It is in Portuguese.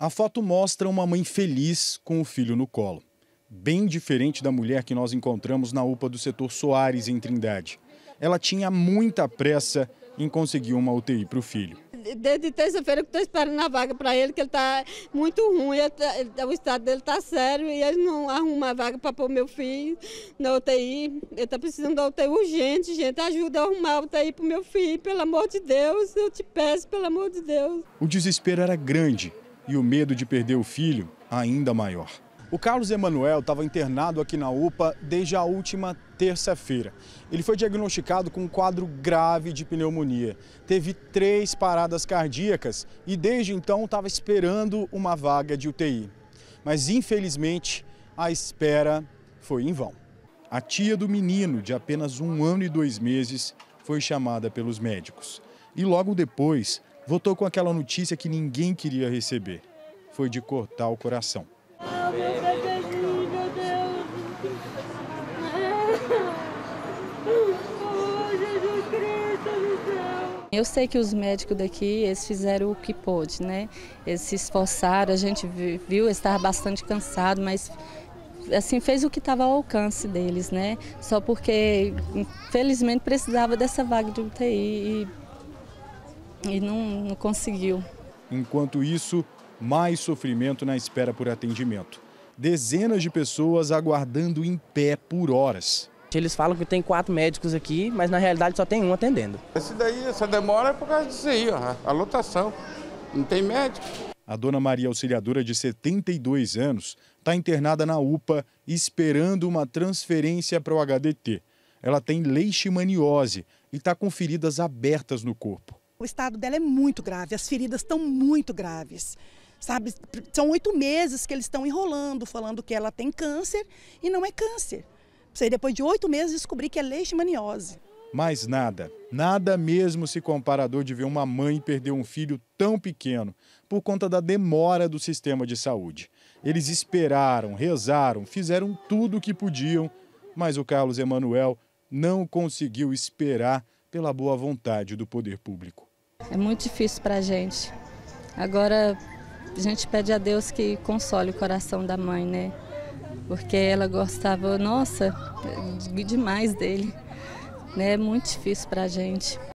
A foto mostra uma mãe feliz com o filho no colo, bem diferente da mulher que nós encontramos na UPA do setor Soares, em Trindade. Ela tinha muita pressa em conseguir uma UTI para o filho. Desde terça-feira que estou esperando a vaga para ele, que ele está muito ruim, tá, tá, o estado dele está sério e ele não arruma a vaga para pôr meu filho na UTI. Ele está precisando da UTI urgente, gente. Ajuda a arrumar a UTI para o meu filho, pelo amor de Deus, eu te peço, pelo amor de Deus. O desespero era grande e o medo de perder o filho ainda maior. O Carlos Emanuel estava internado aqui na UPA desde a última terça-feira. Ele foi diagnosticado com um quadro grave de pneumonia. Teve três paradas cardíacas e desde então estava esperando uma vaga de UTI. Mas infelizmente a espera foi em vão. A tia do menino, de apenas um ano e dois meses, foi chamada pelos médicos. E logo depois, voltou com aquela notícia que ninguém queria receber foi de cortar o coração. Eu sei que os médicos daqui, eles fizeram o que pôde, né? Eles se esforçaram, a gente viu, estar bastante cansado, mas assim fez o que estava ao alcance deles, né? Só porque infelizmente precisava dessa vaga de UTI e, e não, não conseguiu. Enquanto isso, mais sofrimento na espera por atendimento. Dezenas de pessoas aguardando em pé por horas. Eles falam que tem quatro médicos aqui, mas na realidade só tem um atendendo. Esse daí, essa demora é por causa disso aí, ó, a lotação. Não tem médico. A dona Maria Auxiliadora, de 72 anos, está internada na UPA esperando uma transferência para o HDT. Ela tem leishmaniose e está com feridas abertas no corpo. O estado dela é muito grave, as feridas estão muito graves sabe? São oito meses que eles estão enrolando, falando que ela tem câncer e não é câncer. Você depois de oito meses descobrir que é leishmaniose. Mas nada, nada mesmo se compara à dor de ver uma mãe perder um filho tão pequeno por conta da demora do sistema de saúde. Eles esperaram, rezaram, fizeram tudo o que podiam, mas o Carlos Emanuel não conseguiu esperar pela boa vontade do poder público. É muito difícil para a gente. Agora, a gente pede a Deus que console o coração da mãe, né? Porque ela gostava, nossa, demais dele. É né? muito difícil para a gente.